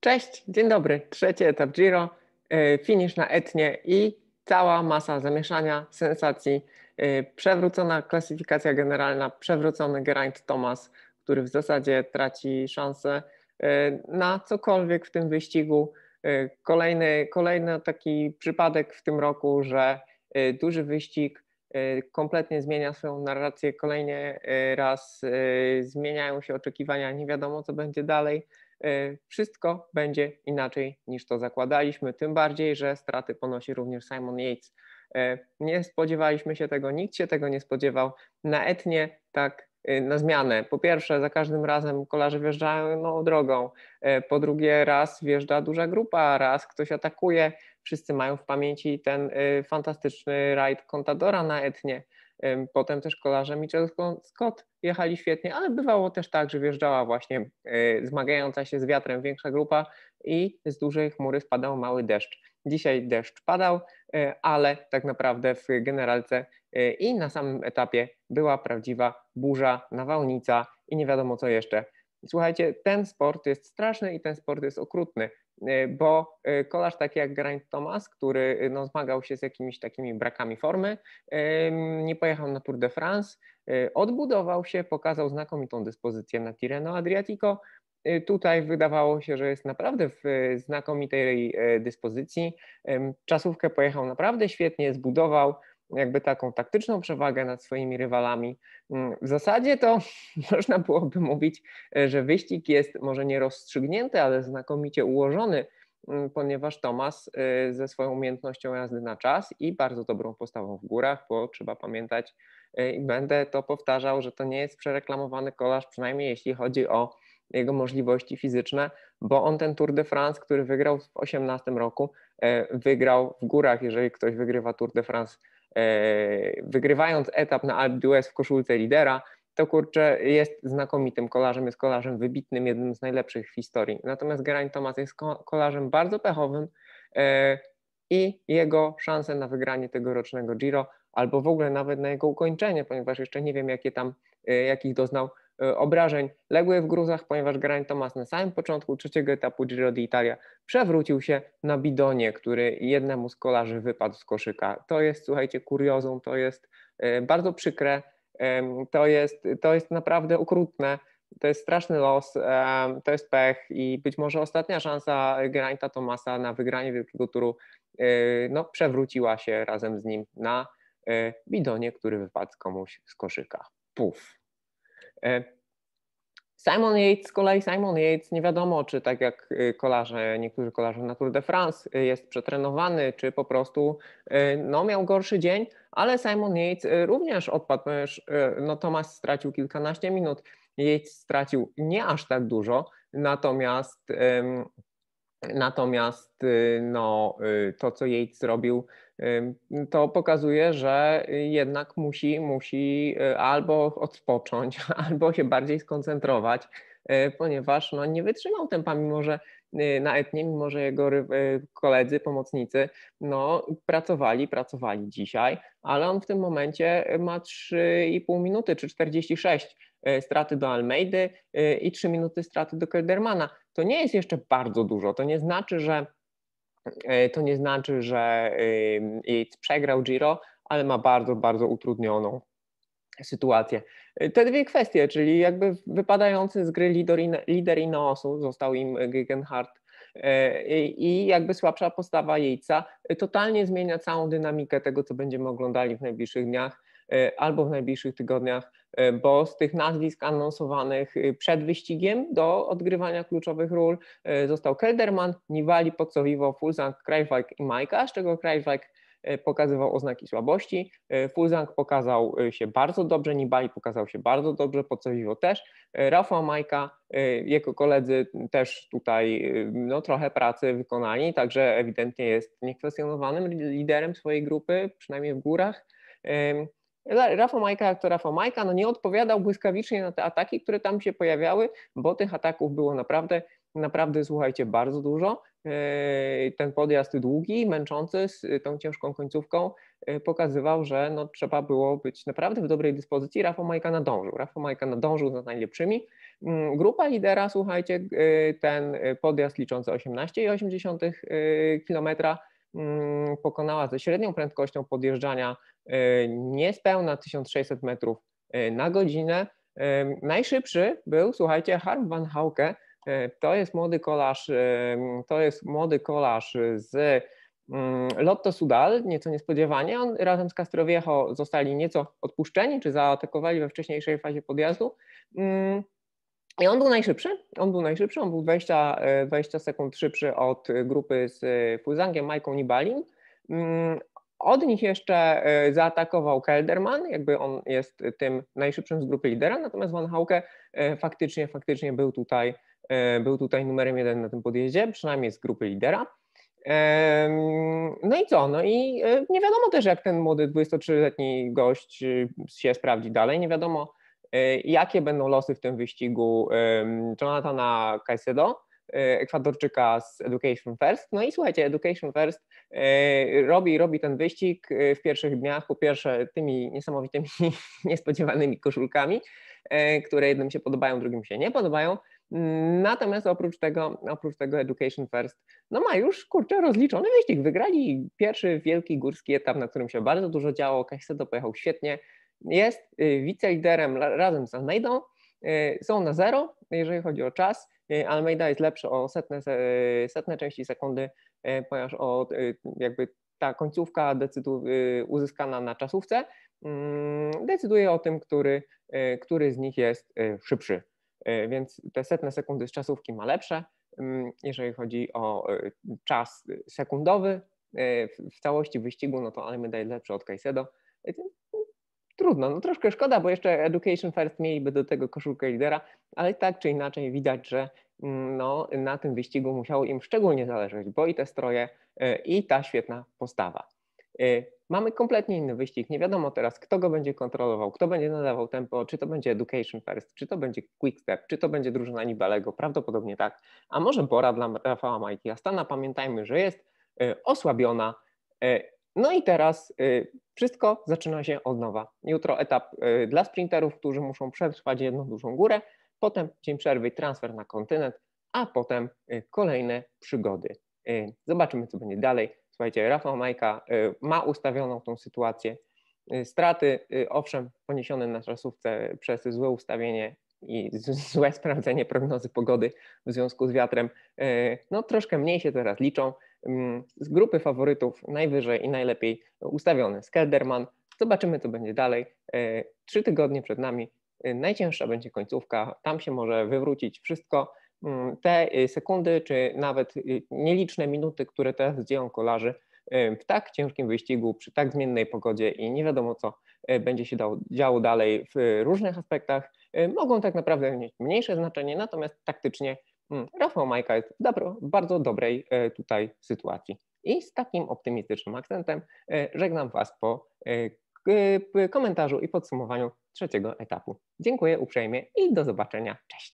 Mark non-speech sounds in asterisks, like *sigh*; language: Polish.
Cześć, dzień dobry. Trzeci etap Giro, y, finisz na Etnie i cała masa zamieszania, sensacji, y, przewrócona klasyfikacja generalna, przewrócony Geraint Thomas, który w zasadzie traci szansę y, na cokolwiek w tym wyścigu. Kolejny, kolejny taki przypadek w tym roku, że duży wyścig kompletnie zmienia swoją narrację, kolejny raz zmieniają się oczekiwania, nie wiadomo co będzie dalej. E, wszystko będzie inaczej niż to zakładaliśmy, tym bardziej, że straty ponosi również Simon Yates. E, nie spodziewaliśmy się tego, nikt się tego nie spodziewał. Na etnie tak e, na zmianę. Po pierwsze, za każdym razem kolarze wjeżdżają no, drogą. Po drugie, raz wjeżdża duża grupa, raz ktoś atakuje. Wszyscy mają w pamięci ten fantastyczny rajd Contadora na Etnie. Potem też kolarze Mitchell Scott jechali świetnie, ale bywało też tak, że wjeżdżała właśnie e, zmagająca się z wiatrem większa grupa i z dużej chmury spadał mały deszcz. Dzisiaj deszcz padał, e, ale tak naprawdę w generalce e, i na samym etapie była prawdziwa burza, nawałnica i nie wiadomo co jeszcze. Słuchajcie, ten sport jest straszny i ten sport jest okrutny, e, bo e, kolarz taki jak Grant Thomas, który e, no, zmagał się z jakimiś takimi brakami formy, nie pojechał na Tour de France, odbudował się, pokazał znakomitą dyspozycję na Tirreno Adriatico, Tutaj wydawało się, że jest naprawdę w znakomitej dyspozycji. Czasówkę pojechał naprawdę świetnie, zbudował, jakby taką taktyczną przewagę nad swoimi rywalami. Mm, w zasadzie to *laughs* można byłoby mówić, e, że wyścig jest może nie rozstrzygnięty, ale znakomicie ułożony, mm, ponieważ Tomas e, ze swoją umiejętnością jazdy na czas i bardzo dobrą postawą w górach, bo trzeba pamiętać e, i będę to powtarzał, że to nie jest przereklamowany kolarz, przynajmniej jeśli chodzi o jego możliwości fizyczne, bo on ten Tour de France, który wygrał w 2018 roku, wygrał w górach. Jeżeli ktoś wygrywa Tour de France E, wygrywając etap na Alp w koszulce lidera, to kurczę jest znakomitym kolarzem, jest kolarzem wybitnym, jednym z najlepszych w historii. Natomiast Geraint Thomas jest kolarzem bardzo pechowym e, i jego szanse na wygranie tegorocznego Giro albo w ogóle nawet na jego ukończenie, ponieważ jeszcze nie wiem jakie tam, e, jakich doznał E, obrażeń legły w gruzach, ponieważ Grań Tomas na samym początku trzeciego etapu Giro d'Italia przewrócił się na bidonie, który jednemu z kolarzy wypadł z koszyka. To jest, słuchajcie, kuriozum, to jest e, bardzo przykre, to jest, to jest naprawdę okrutne, to jest straszny los, to jest pech i być może ostatnia szansa Geraint'a Tomasa na wygranie Wielkiego Turu e, no, przewróciła się razem z nim na bidonie, który wypadł komuś z koszyka. Puf. E, Simon Yates, z kolei Simon Yates, nie wiadomo czy tak jak e, kolarze, niektórzy kolarze na Tour de France e, jest przetrenowany, czy po prostu no, miał gorszy dzień, ale Simon Yates również odpadł, ponieważ no, Tomasz stracił kilkanaście minut, Yates stracił nie aż tak dużo, natomiast natomiast no, to co Yates zrobił to pokazuje, że jednak musi, musi y, albo odpocząć, *laughs* albo się bardziej skoncentrować, y, ponieważ no, nie wytrzymał tempa, mimo że y, na etnie, mimo że jego koledzy, pomocnicy, no, pracowali, pracowali dzisiaj, ale on w tym momencie ma 3,5 minuty czy 46 straty do Almeidy i 3 minuty straty do Keldermana. To nie jest jeszcze bardzo dużo. To nie znaczy, że E, to nie znaczy, że Yates przegrał Giro, ale ma bardzo, bardzo utrudnioną sytuację. E, te dwie kwestie, czyli jakby wypadający z gry lider, lider inosu, został im Gegenhardt e, i jakby słabsza postawa Yatesa totalnie zmienia całą dynamikę tego, co będziemy oglądali w najbliższych dniach albo w najbliższych tygodniach E, bo z tych nazwisk anonsowanych e, przed wyścigiem do odgrywania kluczowych ról e, został Kelderman, Nivali, Podsowiwo, Fulzang, Krajwajk i Majka, z czego Krajwajk pokazywał oznaki słabości. Fulzang pokazał się bardzo dobrze, Nibali pokazał się bardzo dobrze, Pocowiwo też. Rafa Majka, jego koledzy też tutaj no, trochę pracy wykonali, także ewidentnie jest niekwestionowanym liderem swojej grupy, przynajmniej w górach. Rafał Majka jak to Rafał Majka, no nie odpowiadał błyskawicznie na te ataki, które tam się pojawiały, bo tych ataków było naprawdę, naprawdę słuchajcie, bardzo dużo. Yy, ten podjazd długi, męczący z tą ciężką końcówką yy, pokazywał, że no, trzeba było być naprawdę w dobrej dyspozycji. Rafał Majka nadążył. Rafał Majka nadążył za najlepszymi. Mm, grupa lidera, słuchajcie, yy, ten podjazd liczący 18,8 km Mm, pokonała ze średnią prędkością podjeżdżania e, niespełna 1600 metrów e, na godzinę. E, najszybszy był, słuchajcie, Harm van Hauke. To jest młody kolarz, to jest młody kolarz z mm, Lotto Sudal, nieco niespodziewanie. On razem z Castroviejo zostali nieco odpuszczeni, czy zaatakowali we wcześniejszej fazie podjazdu. Mm, i on był najszybszy, on był najszybszy, on był 20, 20 e, sekund szybszy od grupy z e, Fuzangiem, Majką Nibalim. Mm, od nich jeszcze e, zaatakował Kelderman, jakby on jest tym najszybszym z grupy lidera, natomiast Van Hauke faktycznie, faktycznie był tutaj, był tutaj numerem jeden na tym podjeździe, przynajmniej z grupy lidera. No i co? No i nie wiadomo też, jak ten młody 23-letni gość się sprawdzi dalej, nie wiadomo, E, jakie będą losy w tym wyścigu Jonathana Caicedo, e, Ekwadorczyka z Education First? No i słuchajcie, Education First e, robi, robi ten wyścig w pierwszych dniach, po pierwsze tymi niesamowitymi, *laughs* niespodziewanymi koszulkami, które jednym się podobają, drugim się nie podobają. Mm, natomiast oprócz tego, oprócz tego Education First, no ma już kurczę rozliczony wyścig. Wygrali pierwszy wielki górski etap, na którym się bardzo dużo działo. Caicedo pojechał świetnie jest y, wiceliderem razem z Almeidą. Y, są na zero, jeżeli chodzi o czas. Y, Almeida jest lepszy o setne, setne części sekundy, ponieważ o, jakby ta końcówka decydu, uzyskana na czasówce mm, decyduje o tym, który, który z nich jest szybszy. Więc te setne sekundy z czasówki ma lepsze. Mm, jeżeli chodzi o czas sekundowy w całości wyścigu, no to Almeida jest lepszy od Caicedo trudno, no troszkę szkoda, bo jeszcze Education First mieliby do tego koszulkę lidera, ale tak czy inaczej widać, że mm, no, na tym wyścigu musiało im szczególnie zależeć, bo i te stroje, e, i ta świetna postawa. E, mamy kompletnie inny wyścig, nie wiadomo teraz, kto go będzie kontrolował, kto będzie nadawał tempo, czy to będzie Education First, czy to będzie Quick Step, czy to będzie drużyna Nibalego, prawdopodobnie tak. A może pora dla Rafała Majki. Astana, pamiętajmy, że jest e, osłabiona no i teraz y, wszystko zaczyna się od nowa. Jutro etap y, dla sprinterów, którzy muszą przetrwać jedną dużą górę, potem dzień przerwy, transfer na kontynent, a potem y, kolejne przygody. Zobaczymy, co będzie dalej. Słuchajcie, Rafał Majka ma ustawioną tą sytuację. Straty, owszem, poniesione na czasówce przez złe ustawienie i *laughs* złe sprawdzenie prognozy pogody w związku z wiatrem, no troszkę mniej się teraz liczą. Mm, z grupy faworytów najwyżej i najlepiej ustawiony Skelderman. Zobaczymy, co będzie dalej. E, trzy tygodnie przed nami e, najcięższa będzie końcówka, tam się może wywrócić wszystko. Mm, te e, sekundy, czy nawet nieliczne minuty, które teraz dzieją kolarzy, w tak ciężkim wyścigu, przy tak zmiennej pogodzie i nie wiadomo, co będzie się działo dalej w różnych aspektach, mogą tak naprawdę mieć mniejsze znaczenie, natomiast taktycznie Mm, Rafał Majka jest w dobro, bardzo dobrej e, tutaj sytuacji. I z takim optymistycznym akcentem e, żegnam Was po e, komentarzu i podsumowaniu trzeciego etapu. Dziękuję uprzejmie i do zobaczenia. Cześć.